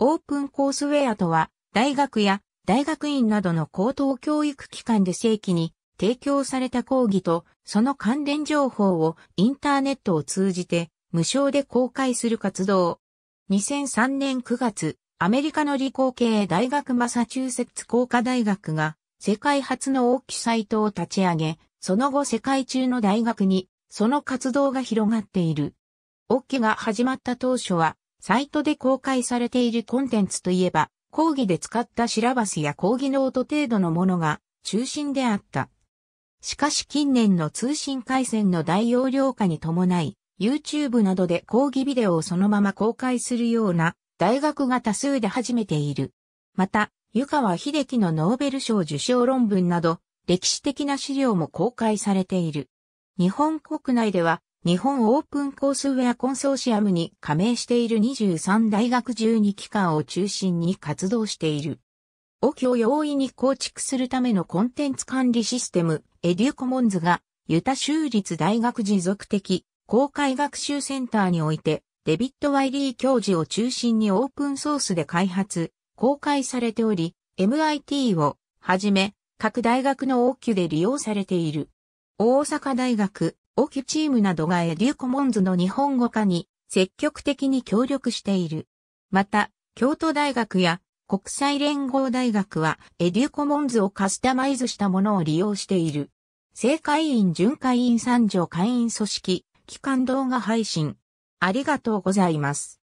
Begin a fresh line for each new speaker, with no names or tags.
オープンコースウェアとは、大学や大学院などの高等
教育機関で正規に提供された講義とその関連情報をインターネットを通じて無償で公開する活動。2003年9月、アメリカの理工系大学マサチューセッツ工科大学が世界初の大きサイトを立ち上げ、その後世界中の大学にその活動が広がっている。オッキが始まった当初はサイトで公開されているコンテンツといえば、講義で使ったシラバスや講義ノート程度のものが中心であった。しかし近年の通信回線の大容量化に伴い、YouTube などで講義ビデオをそのまま公開するような大学が多数で始めている。また、湯川秀樹のノーベル賞受賞論文など、歴史的な資料も公開されている。日本国内では、日本オープンコースウェアコンソーシアムに加盟している23大学12機関を中心に活動している。オキを容易に構築するためのコンテンツ管理システム、エデューコモンズが、ユタ州立大学持続的公開学習センターにおいて、デビッド・ワイリー教授を中心にオープンソースで開発、公開されており、MIT をはじめ、各大学の応急で利用されている。大阪大学、オキチームなどがエデューコモンズの日本語化に積極的に協力している。また、京都大学や国際連合大学はエデューコモンズをカスタマイズしたものを利用している。正会員巡会員三条会員組
織、機関動画配信。ありがとうございます。